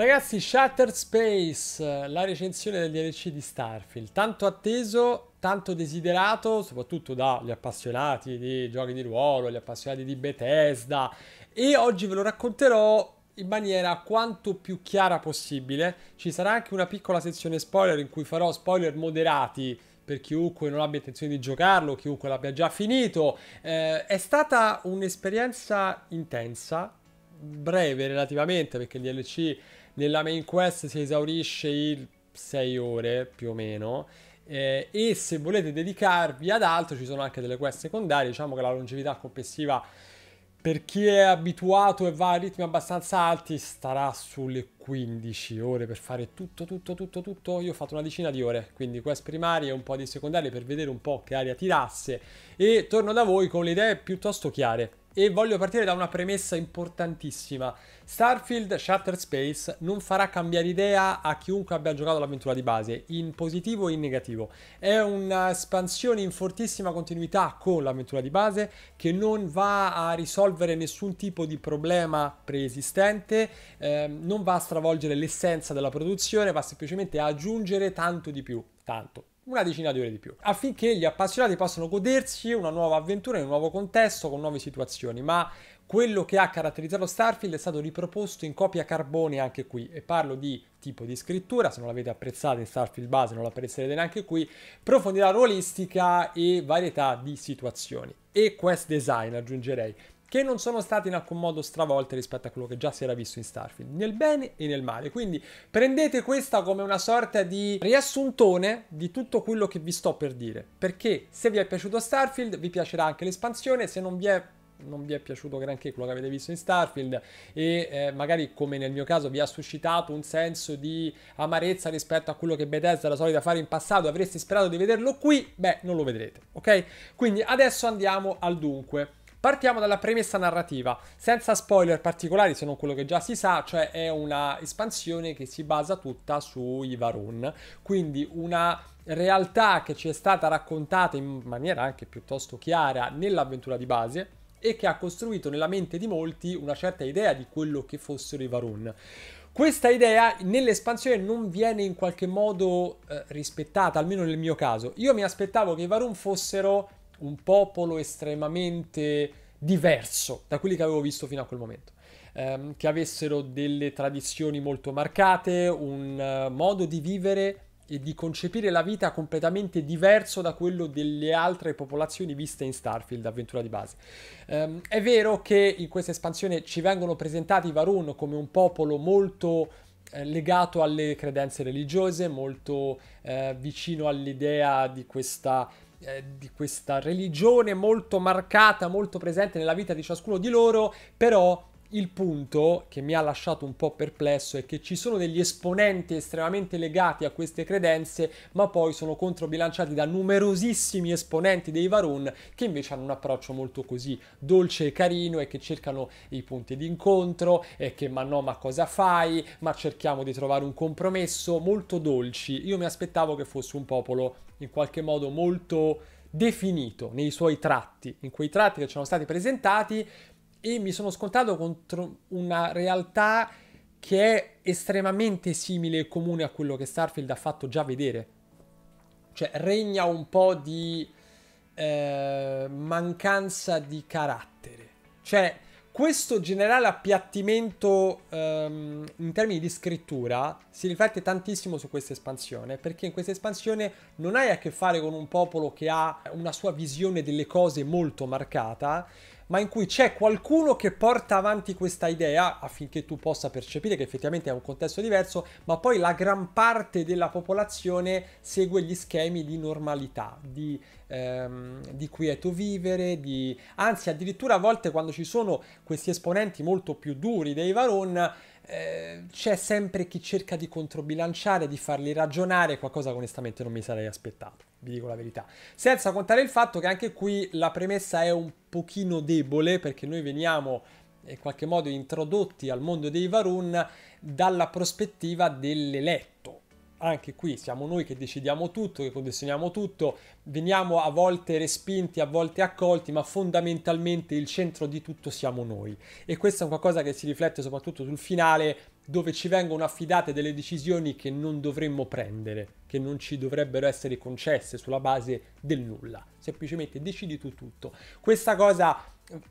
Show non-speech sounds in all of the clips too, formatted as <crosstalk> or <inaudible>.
Ragazzi, Shattered Space, la recensione del DLC di Starfield, tanto atteso, tanto desiderato, soprattutto dagli appassionati di giochi di ruolo, gli appassionati di Bethesda e oggi ve lo racconterò in maniera quanto più chiara possibile. Ci sarà anche una piccola sezione spoiler in cui farò spoiler moderati per chiunque non abbia intenzione di giocarlo, chiunque l'abbia già finito. Eh, è stata un'esperienza intensa, breve relativamente perché il DLC nella main quest si esaurisce il 6 ore più o meno. Eh, e se volete dedicarvi ad altro ci sono anche delle quest secondarie, diciamo che la longevità complessiva per chi è abituato e va a ritmi abbastanza alti starà sulle 15 ore per fare tutto tutto tutto tutto, io ho fatto una decina di ore, quindi quest primarie e un po' di secondarie per vedere un po' che aria tirasse e torno da voi con le idee piuttosto chiare e voglio partire da una premessa importantissima. Starfield Shattered Space non farà cambiare idea a chiunque abbia giocato l'avventura di base, in positivo o in negativo. È un'espansione in fortissima continuità con l'avventura di base che non va a risolvere nessun tipo di problema preesistente, ehm, non va a stravolgere l'essenza della produzione, va semplicemente a aggiungere tanto di più, tanto, una decina di ore di più, affinché gli appassionati possano godersi una nuova avventura in un nuovo contesto, con nuove situazioni, ma quello che ha caratterizzato Starfield è stato riproposto in copia carbone anche qui e parlo di tipo di scrittura, se non l'avete apprezzato in Starfield base non l'apprezzerete neanche qui, profondità ruolistica e varietà di situazioni e quest design aggiungerei che non sono state in alcun modo stravolte rispetto a quello che già si era visto in Starfield, nel bene e nel male. Quindi prendete questa come una sorta di riassuntone di tutto quello che vi sto per dire, perché se vi è piaciuto Starfield vi piacerà anche l'espansione, se non vi è non vi è piaciuto granché quello che avete visto in Starfield e eh, magari come nel mio caso vi ha suscitato un senso di amarezza rispetto a quello che Bethesda era solita fare in passato, avreste sperato di vederlo qui, beh non lo vedrete, ok? Quindi adesso andiamo al dunque. Partiamo dalla premessa narrativa, senza spoiler particolari se non quello che già si sa, cioè è una espansione che si basa tutta sui Varun, quindi una realtà che ci è stata raccontata in maniera anche piuttosto chiara nell'avventura di base e che ha costruito nella mente di molti una certa idea di quello che fossero i Varun. Questa idea nell'espansione non viene in qualche modo eh, rispettata, almeno nel mio caso. Io mi aspettavo che i Varun fossero un popolo estremamente diverso da quelli che avevo visto fino a quel momento. Ehm, che avessero delle tradizioni molto marcate, un uh, modo di vivere e di concepire la vita completamente diverso da quello delle altre popolazioni viste in Starfield, avventura di base. Ehm, è vero che in questa espansione ci vengono presentati i Varun come un popolo molto eh, legato alle credenze religiose, molto eh, vicino all'idea di questa eh, di questa religione molto marcata, molto presente nella vita di ciascuno di loro, però il punto che mi ha lasciato un po' perplesso è che ci sono degli esponenti estremamente legati a queste credenze, ma poi sono controbilanciati da numerosissimi esponenti dei Varun che invece hanno un approccio molto così dolce e carino e che cercano i punti d'incontro e che ma no, ma cosa fai? Ma cerchiamo di trovare un compromesso, molto dolci. Io mi aspettavo che fosse un popolo in qualche modo molto definito nei suoi tratti, in quei tratti che ci sono stati presentati e mi sono scontato contro una realtà che è estremamente simile e comune a quello che Starfield ha fatto già vedere. Cioè regna un po' di eh, mancanza di carattere. Cioè questo generale appiattimento ehm, in termini di scrittura si riflette tantissimo su questa espansione, perché in questa espansione non hai a che fare con un popolo che ha una sua visione delle cose molto marcata, ma in cui c'è qualcuno che porta avanti questa idea affinché tu possa percepire che effettivamente è un contesto diverso, ma poi la gran parte della popolazione segue gli schemi di normalità, di, ehm, di quieto vivere, di... anzi addirittura a volte quando ci sono questi esponenti molto più duri dei Varon, eh, c'è sempre chi cerca di controbilanciare, di farli ragionare, qualcosa che onestamente non mi sarei aspettato, vi dico la verità. Senza contare il fatto che anche qui la premessa è un pochino debole perché noi veniamo eh, in qualche modo introdotti al mondo dei Varun dalla prospettiva dell'eletto anche qui siamo noi che decidiamo tutto, che condizioniamo tutto, veniamo a volte respinti, a volte accolti, ma fondamentalmente il centro di tutto siamo noi. E questo è qualcosa che si riflette soprattutto sul finale, dove ci vengono affidate delle decisioni che non dovremmo prendere, che non ci dovrebbero essere concesse sulla base del nulla. Semplicemente decidi tu tutto. Questa cosa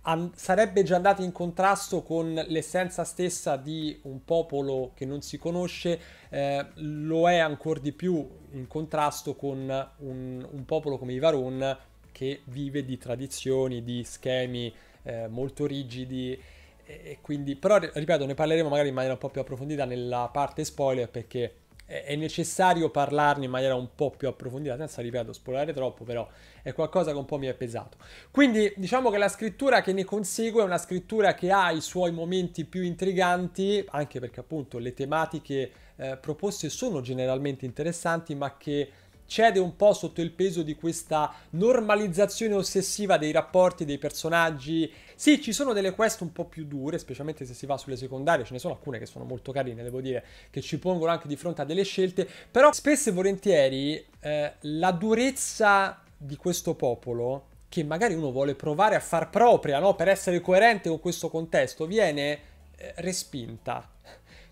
an- sarebbe già andato in contrasto con l'essenza stessa di un popolo che non si conosce, eh, lo è ancora di più in contrasto con un, un popolo come i Varun che vive di tradizioni, di schemi eh, molto rigidi. e quindi, però ripeto, ne parleremo magari in maniera un po' più approfondita nella parte spoiler perché è necessario parlarne in maniera un po' più approfondita, senza, ripeto, spoilerare troppo, però è qualcosa che un po' mi è pesato. Quindi diciamo che la scrittura che ne consegue è una scrittura che ha i suoi momenti più intriganti, anche perché appunto le tematiche eh, proposte sono generalmente interessanti, ma che cede un po' sotto il peso di questa normalizzazione ossessiva dei rapporti dei personaggi sì, ci sono delle quest un po' più dure, specialmente se si va sulle secondarie, ce ne sono alcune che sono molto carine, devo dire, che ci pongono anche di fronte a delle scelte, però spesso e volentieri eh, la durezza di questo popolo, che magari uno vuole provare a far propria, no? per essere coerente con questo contesto, viene eh, respinta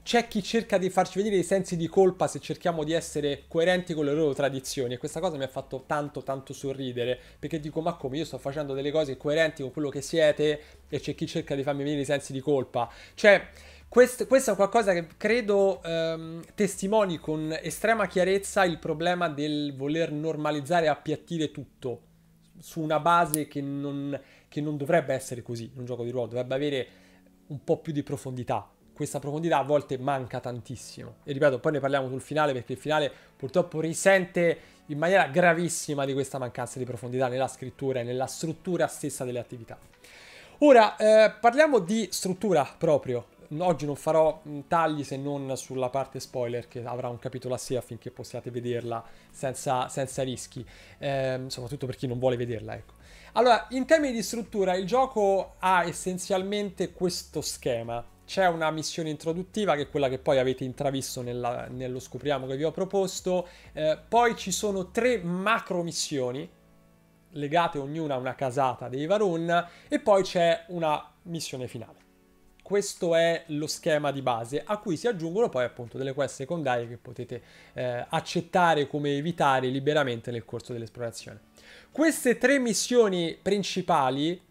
c'è chi cerca di farci venire i sensi di colpa se cerchiamo di essere coerenti con le loro tradizioni e questa cosa mi ha fatto tanto tanto sorridere perché dico ma come io sto facendo delle cose coerenti con quello che siete e c'è chi cerca di farmi venire i sensi di colpa cioè questo, questo è qualcosa che credo ehm, testimoni con estrema chiarezza il problema del voler normalizzare e appiattire tutto su una base che non, che non dovrebbe essere così un gioco di ruolo dovrebbe avere un po' più di profondità questa profondità a volte manca tantissimo. E ripeto, poi ne parliamo sul finale perché il finale purtroppo risente in maniera gravissima di questa mancanza di profondità nella scrittura e nella struttura stessa delle attività. Ora, eh, parliamo di struttura proprio. Oggi non farò tagli se non sulla parte spoiler che avrà un capitolo a sé affinché possiate vederla senza, senza rischi, eh, soprattutto per chi non vuole vederla. Ecco. Allora, in termini di struttura, il gioco ha essenzialmente questo schema c'è una missione introduttiva che è quella che poi avete intravisto nella, nello scopriamo che vi ho proposto. Eh, poi ci sono tre macro missioni legate ognuna a una casata dei Varun e poi c'è una missione finale. Questo è lo schema di base a cui si aggiungono poi appunto delle quest secondarie che potete eh, accettare come evitare liberamente nel corso dell'esplorazione. Queste tre missioni principali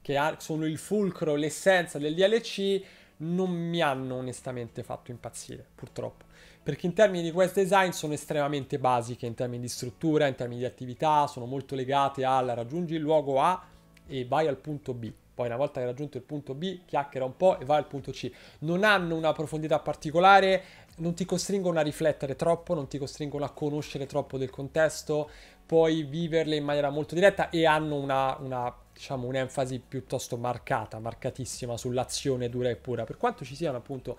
che sono il fulcro, l'essenza del DLC, non mi hanno onestamente fatto impazzire, purtroppo. Perché in termini di quest design sono estremamente basiche, in termini di struttura, in termini di attività, sono molto legate al raggiungi il luogo A e vai al punto B. Poi una volta che hai raggiunto il punto B, chiacchiera un po' e vai al punto C. Non hanno una profondità particolare, non ti costringono a riflettere troppo, non ti costringono a conoscere troppo del contesto, puoi viverle in maniera molto diretta e hanno una, una diciamo, un'enfasi piuttosto marcata, marcatissima sull'azione dura e pura, per quanto ci siano appunto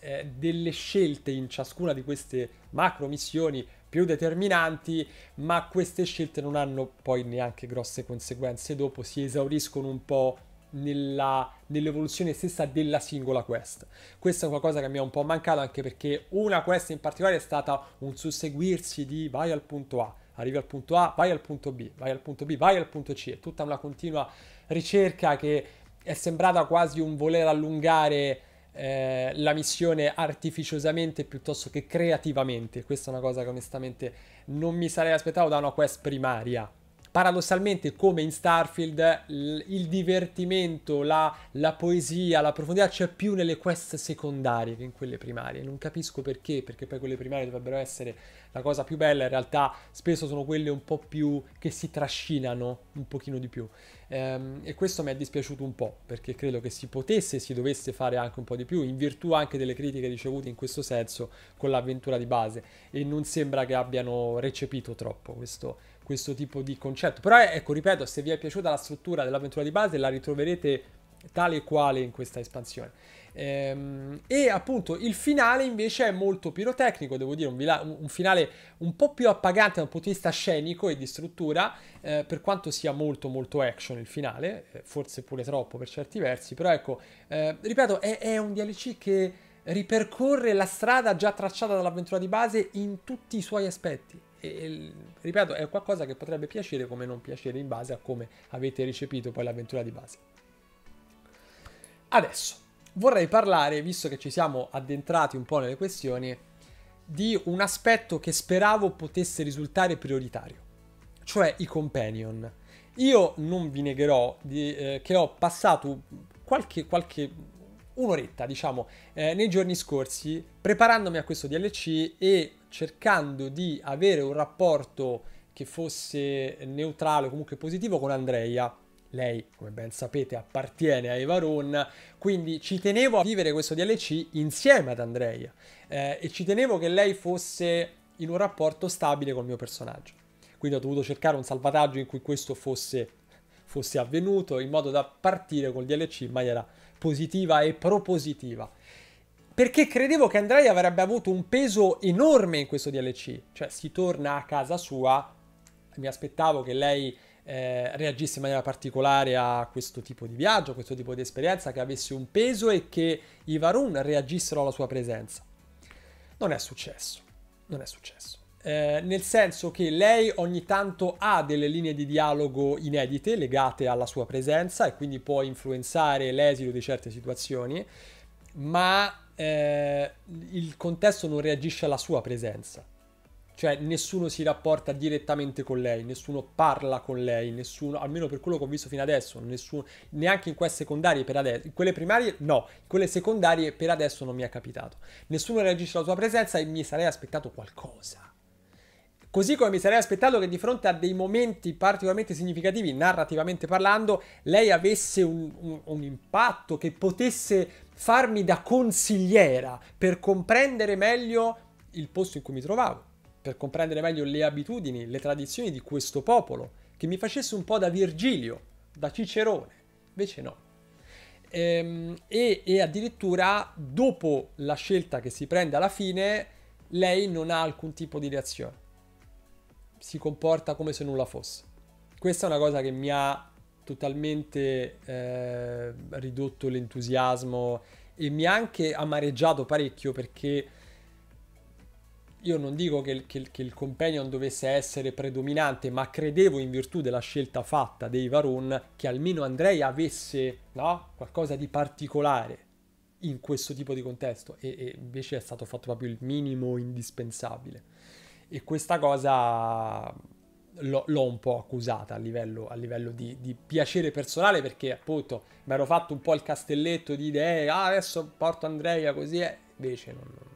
eh, delle scelte in ciascuna di queste macro missioni più determinanti, ma queste scelte non hanno poi neanche grosse conseguenze dopo, si esauriscono un po' nella, nell'evoluzione stessa della singola quest. Questa è qualcosa che mi è un po' mancato anche perché una quest in particolare è stata un susseguirsi di vai al punto A, arrivi al punto A, vai al punto B, vai al punto B, vai al punto C, è tutta una continua ricerca che è sembrata quasi un voler allungare eh, la missione artificiosamente piuttosto che creativamente, questa è una cosa che onestamente non mi sarei aspettato da una quest primaria, paradossalmente come in Starfield il divertimento, la, la poesia, la profondità c'è più nelle quest secondarie che in quelle primarie. Non capisco perché, perché poi quelle primarie dovrebbero essere la cosa più bella, in realtà spesso sono quelle un po' più che si trascinano un pochino di più. Ehm, e questo mi è dispiaciuto un po', perché credo che si potesse, e si dovesse fare anche un po' di più, in virtù anche delle critiche ricevute in questo senso con l'avventura di base. E non sembra che abbiano recepito troppo questo questo tipo di concetto. Però eh, ecco, ripeto, se vi è piaciuta la struttura dell'avventura di base la ritroverete tale e quale in questa espansione. Ehm, e appunto il finale invece è molto pirotecnico, devo dire, un, un, finale un po' più appagante dal punto di vista scenico e di struttura, eh, per quanto sia molto molto action il finale, eh, forse pure troppo per certi versi, però ecco, eh, ripeto, è, è un DLC che ripercorre la strada già tracciata dall'avventura di base in tutti i suoi aspetti e, ripeto, è qualcosa che potrebbe piacere come non piacere in base a come avete ricepito poi l'avventura di base. Adesso vorrei parlare, visto che ci siamo addentrati un po' nelle questioni, di un aspetto che speravo potesse risultare prioritario, cioè i companion. Io non vi negherò di, eh, che ho passato qualche, qualche un'oretta, diciamo, eh, nei giorni scorsi preparandomi a questo DLC e cercando di avere un rapporto che fosse neutrale o comunque positivo con Andrea. Lei, come ben sapete, appartiene a Evaron, quindi ci tenevo a vivere questo DLC insieme ad Andrea eh, e ci tenevo che lei fosse in un rapporto stabile col mio personaggio. Quindi ho dovuto cercare un salvataggio in cui questo fosse, fosse avvenuto in modo da partire col DLC in maniera positiva e propositiva perché credevo che Andrei avrebbe avuto un peso enorme in questo DLC, cioè si torna a casa sua, mi aspettavo che lei eh, reagisse in maniera particolare a questo tipo di viaggio, a questo tipo di esperienza, che avesse un peso e che i Varun reagissero alla sua presenza. Non è successo, non è successo. Eh, nel senso che lei ogni tanto ha delle linee di dialogo inedite legate alla sua presenza e quindi può influenzare l'esito di certe situazioni, ma eh, il contesto non reagisce alla sua presenza. Cioè nessuno si rapporta direttamente con lei, nessuno parla con lei, nessuno, almeno per quello che ho visto fino adesso, nessuno, neanche in quelle secondarie per adesso, in quelle primarie no, in quelle secondarie per adesso non mi è capitato. Nessuno reagisce alla sua presenza e mi sarei aspettato qualcosa Così come mi sarei aspettato che di fronte a dei momenti particolarmente significativi, narrativamente parlando, lei avesse un, un, un impatto che potesse farmi da consigliera per comprendere meglio il posto in cui mi trovavo, per comprendere meglio le abitudini, le tradizioni di questo popolo, che mi facesse un po' da Virgilio, da Cicerone. Invece no. Ehm, e, e, addirittura dopo la scelta che si prende alla fine, lei non ha alcun tipo di reazione si comporta come se nulla fosse. Questa è una cosa che mi ha totalmente eh, ridotto l'entusiasmo e mi ha anche amareggiato parecchio perché io non dico che, che, che, il companion dovesse essere predominante, ma credevo in virtù della scelta fatta dei Varon che almeno Andrei avesse no? qualcosa di particolare in questo tipo di contesto e, e invece è stato fatto proprio il minimo indispensabile e questa cosa l'ho, l'ho un po' accusata a livello, a livello di, di, piacere personale perché appunto mi ero fatto un po' il castelletto di idee, ah, adesso porto Andrea così, e eh, invece non, non...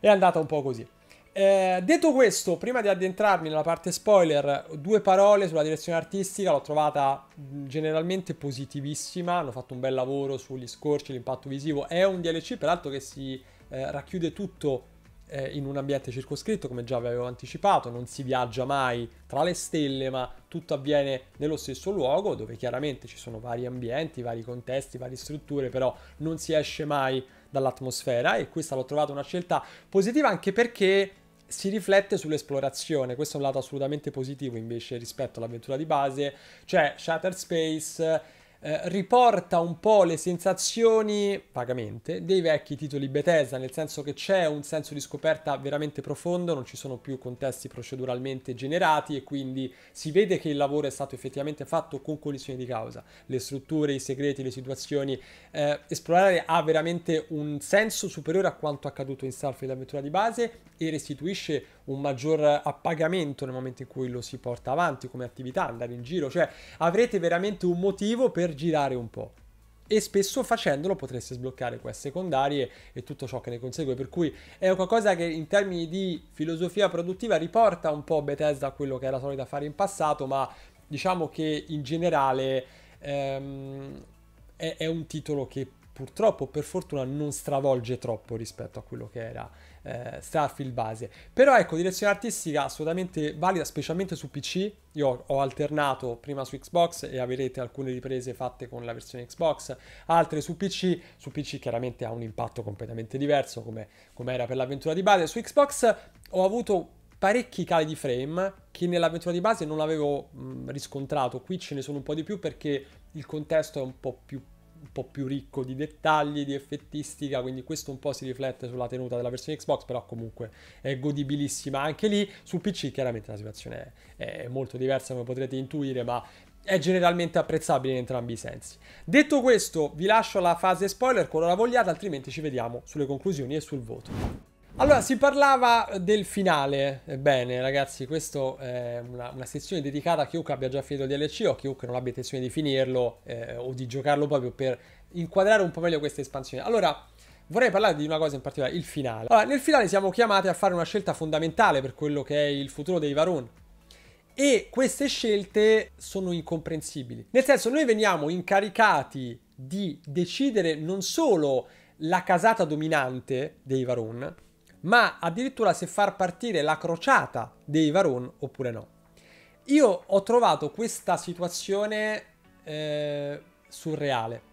è andata un po' così. Eh, detto questo, prima di addentrarmi nella parte spoiler, due parole sulla direzione artistica, l'ho trovata generalmente positivissima, hanno fatto un bel lavoro sugli scorci, l'impatto visivo, è un DLC peraltro che si eh, racchiude tutto eh, in un ambiente circoscritto, come già vi avevo anticipato, non si viaggia mai tra le stelle, ma tutto avviene nello stesso luogo, dove chiaramente ci sono vari ambienti, vari contesti, varie strutture, però non si esce mai dall'atmosfera e questa l'ho trovata una scelta positiva anche perché si riflette sull'esplorazione, questo è un lato assolutamente positivo invece rispetto all'avventura di base, cioè Shatter Space eh, riporta un po' le sensazioni, vagamente, dei vecchi titoli Bethesda, nel senso che c'è un senso di scoperta veramente profondo, non ci sono più contesti proceduralmente generati e quindi si vede che il lavoro è stato effettivamente fatto con cognizione di causa. Le strutture, i segreti, le situazioni, eh, esplorare ha veramente un senso superiore a quanto accaduto in Starfield Avventura di base e restituisce un maggior appagamento nel momento in cui lo si porta avanti come attività, andare in giro, cioè avrete veramente un motivo per girare un po' e spesso facendolo potreste sbloccare quest secondarie e tutto ciò che ne consegue. Per cui è qualcosa che in termini di filosofia produttiva riporta un po' Bethesda a quello che era solita fare in passato, ma diciamo che in generale ehm, è, è, un titolo che purtroppo per fortuna non stravolge troppo rispetto a quello che era eh, Starfield base. Però ecco, direzione artistica assolutamente valida, specialmente su PC. Io ho alternato prima su Xbox e avrete alcune riprese fatte con la versione Xbox, altre su PC. Su PC chiaramente ha un impatto completamente diverso come, come era per l'avventura di base. Su Xbox ho avuto parecchi cali di frame che nell'avventura di base non avevo mh, riscontrato. Qui ce ne sono un po' di più perché il contesto è un po' più un po' più ricco di dettagli, di effettistica, quindi questo un po' si riflette sulla tenuta della versione Xbox, però comunque è godibilissima anche lì. Sul PC chiaramente la situazione è, è molto diversa come potrete intuire, ma è generalmente apprezzabile in entrambi i sensi. Detto questo, vi lascio la fase spoiler qualora vogliate, altrimenti ci vediamo sulle conclusioni e sul voto. Allora, si parlava del finale. Ebbene, ragazzi, questa è una, una, sezione dedicata a chiunque abbia già finito il DLC o chiunque non abbia intenzione di finirlo eh, o di giocarlo proprio per inquadrare un po' meglio questa espansione. Allora, vorrei parlare di una cosa in particolare, il finale. Allora, nel finale siamo chiamati a fare una scelta fondamentale per quello che è il futuro dei Varun. E queste scelte sono incomprensibili. Nel senso, noi veniamo incaricati di decidere non solo la casata dominante dei Varun, ma addirittura se far partire la crociata dei Varun oppure no. Io ho trovato questa situazione eh, surreale.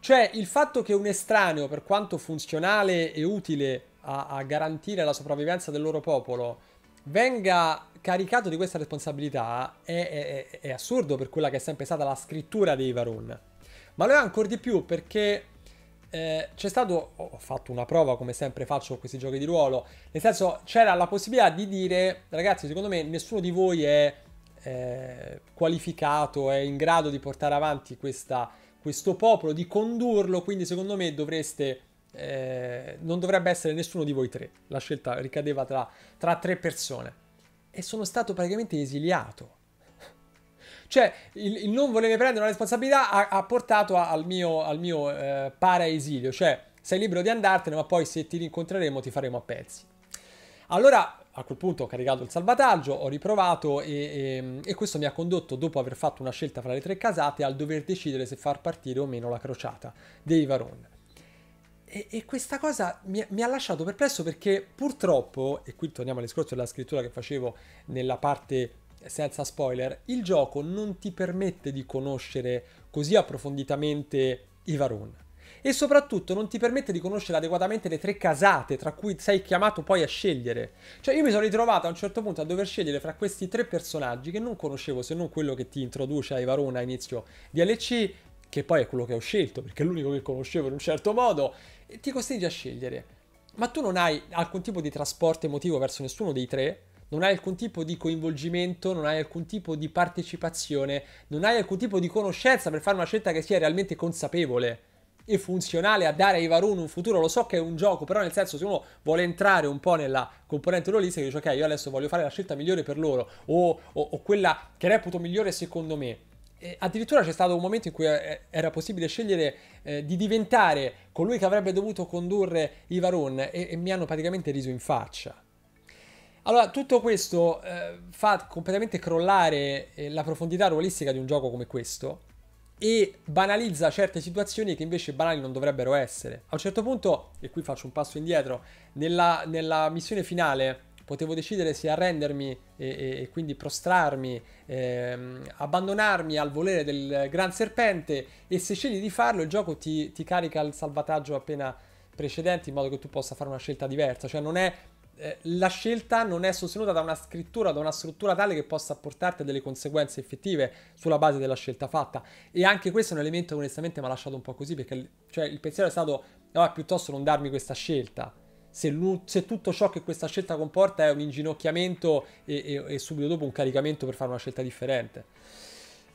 Cioè il fatto che un estraneo, per quanto funzionale e utile a, a garantire la sopravvivenza del loro popolo, venga caricato di questa responsabilità è, è, è, assurdo per quella che è sempre stata la scrittura dei Varun. Ma lo è ancora di più perché eh, c'è stato, ho fatto una prova come sempre faccio con questi giochi di ruolo, nel senso c'era la possibilità di dire, ragazzi secondo me nessuno di voi è eh, qualificato, è in grado di portare avanti questa, questo popolo, di condurlo, quindi secondo me dovreste... Eh, non dovrebbe essere nessuno di voi tre. La scelta ricadeva tra, tra tre persone. E sono stato praticamente esiliato cioè, il, il non volermi prendere una responsabilità ha, ha portato al mio, al mio eh, paraesilio. Cioè, sei libero di andartene, ma poi se ti rincontreremo ti faremo a pezzi. Allora, a quel punto ho caricato il salvataggio, ho riprovato e, e, ehm, e, questo mi ha condotto, dopo aver fatto una scelta fra le tre casate, al dover decidere se far partire o meno la crociata dei Varon. E, e questa cosa mi, mi, ha lasciato perplesso perché purtroppo, e qui torniamo all'escorso della scrittura che facevo nella parte senza spoiler, il gioco non ti permette di conoscere così approfonditamente i Varun. E soprattutto non ti permette di conoscere adeguatamente le tre casate tra cui sei chiamato poi a scegliere. Cioè io mi sono ritrovato a un certo punto a dover scegliere fra questi tre personaggi che non conoscevo se non quello che ti introduce ai Varun a inizio di DLC, che poi è quello che ho scelto perché è l'unico che conoscevo in un certo modo, e ti costringe a scegliere. Ma tu non hai alcun tipo di trasporto emotivo verso nessuno dei tre, non hai alcun tipo di coinvolgimento, non hai alcun tipo di partecipazione, non hai alcun tipo di conoscenza per fare una scelta che sia realmente consapevole e funzionale a dare ai Varun un futuro. Lo so che è un gioco, però nel senso se uno vuole entrare un po' nella componente ruolistica e dice ok, io adesso voglio fare la scelta migliore per loro o, o, o quella che reputo migliore secondo me. addirittura c'è stato un momento in cui eh, era possibile scegliere eh, di diventare colui che avrebbe dovuto condurre i Varun e, e mi hanno praticamente riso in faccia. Allora, tutto questo eh, fa completamente crollare eh, la profondità ruolistica di un gioco come questo e banalizza certe situazioni che invece banali non dovrebbero essere. A un certo punto, e qui faccio un passo indietro, nella, nella missione finale potevo decidere se arrendermi e, e, e quindi prostrarmi, ehm, abbandonarmi al volere del gran serpente e se scegli di farlo il gioco ti, ti carica il salvataggio appena precedente in modo che tu possa fare una scelta diversa, cioè non è eh, la scelta non è sostenuta da una scrittura, da una struttura tale che possa portarti a delle conseguenze effettive sulla base della scelta fatta. E anche questo è un elemento che onestamente mi ha lasciato un po' così, perché cioè, il pensiero è stato, no, piuttosto non darmi questa scelta. Se, se, tutto ciò che questa scelta comporta è un inginocchiamento e, e, e subito dopo un caricamento per fare una scelta differente.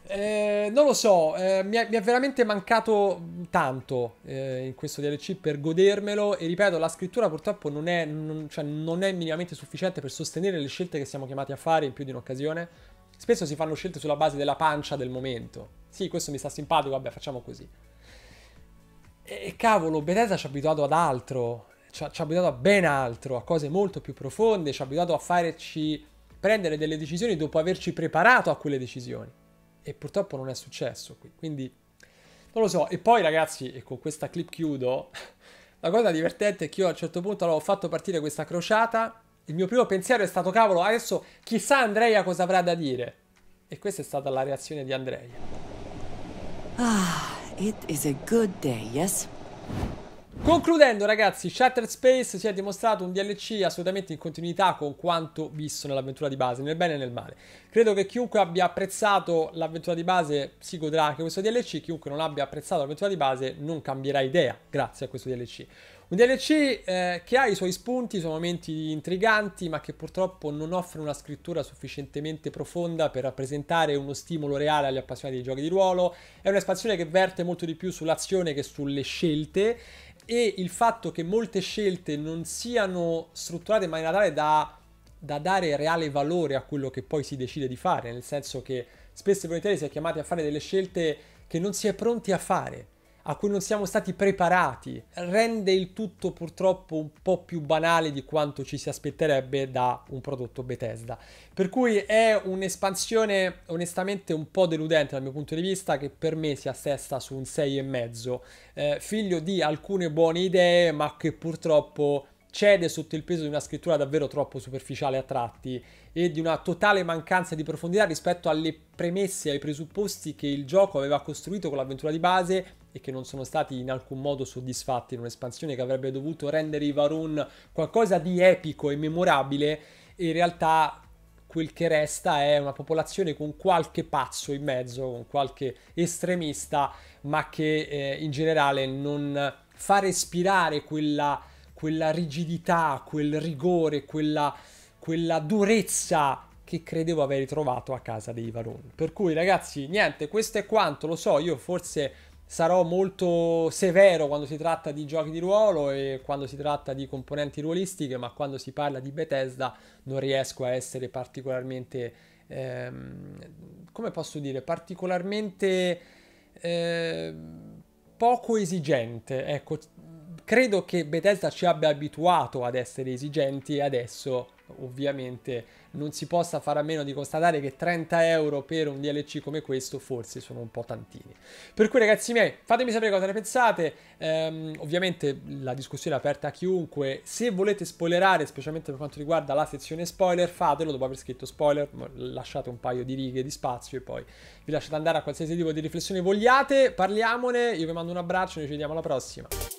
Eh, non lo so, eh, mi, è, mi, è, veramente mancato tanto eh, in questo DLC per godermelo e ripeto, la scrittura purtroppo non è, non, cioè, non è, minimamente sufficiente per sostenere le scelte che siamo chiamati a fare in più di un'occasione. Spesso si fanno scelte sulla base della pancia del momento. Sì, questo mi sta simpatico, vabbè, facciamo così. E cavolo, Bethesda ci ha abituato ad altro, ci ha, ci ha abituato a ben altro, a cose molto più profonde, ci ha abituato a farci prendere delle decisioni dopo averci preparato a quelle decisioni e purtroppo non è successo qui, quindi non lo so. E poi ragazzi, e con questa clip chiudo, <laughs> la cosa divertente è che io a un certo punto allora, ho fatto partire questa crociata, il mio primo pensiero è stato cavolo, adesso chissà Andrea cosa avrà da dire. E questa è stata la reazione di Andrea. Ah, it is a good day, yes? Concludendo ragazzi, Shattered Space si è dimostrato un DLC assolutamente in continuità con quanto visto nell'avventura di base, nel bene e nel male. Credo che chiunque abbia apprezzato l'avventura di base si godrà anche questo DLC, chiunque non abbia apprezzato l'avventura di base non cambierà idea grazie a questo DLC. Un DLC eh, che ha i suoi spunti, i suoi momenti intriganti, ma che purtroppo non offre una scrittura sufficientemente profonda per rappresentare uno stimolo reale agli appassionati di giochi di ruolo. È un'espansione che verte molto di più sull'azione che sulle scelte e il fatto che molte scelte non siano strutturate in maniera tale da, da, dare reale valore a quello che poi si decide di fare, nel senso che spesso e volentieri si è chiamati a fare delle scelte che non si è pronti a fare a cui non siamo stati preparati, rende il tutto purtroppo un po' più banale di quanto ci si aspetterebbe da un prodotto Bethesda. Per cui è un'espansione onestamente un po' deludente dal mio punto di vista che per me si assesta su un 6,5, eh, figlio di alcune buone idee ma che purtroppo cede sotto il peso di una scrittura davvero troppo superficiale a tratti e di una totale mancanza di profondità rispetto alle premesse e ai presupposti che il gioco aveva costruito con l'avventura di base e che non sono stati in alcun modo soddisfatti in un'espansione che avrebbe dovuto rendere i Varun qualcosa di epico e memorabile, in realtà quel che resta è una popolazione con qualche pazzo in mezzo, con qualche estremista, ma che eh, in generale non fa respirare quella, quella rigidità, quel rigore, quella, quella durezza che credevo aver trovato a casa dei Varun. Per cui ragazzi, niente, questo è quanto, lo so, io forse sarò molto severo quando si tratta di giochi di ruolo e quando si tratta di componenti ruolistiche, ma quando si parla di Bethesda non riesco a essere particolarmente, ehm, come posso dire, particolarmente eh, poco esigente. Ecco, credo che Bethesda ci abbia abituato ad essere esigenti e adesso ovviamente non si possa fare a meno di constatare che 30 euro per un DLC come questo forse sono un po' tantini. Per cui ragazzi miei, fatemi sapere cosa ne pensate, ehm, ovviamente la discussione è aperta a chiunque, se volete spoilerare, specialmente per quanto riguarda la sezione spoiler, fatelo dopo aver scritto spoiler, lasciate un paio di righe di spazio e poi vi lasciate andare a qualsiasi tipo di riflessione vogliate, parliamone, io vi mando un abbraccio, noi ci vediamo alla prossima.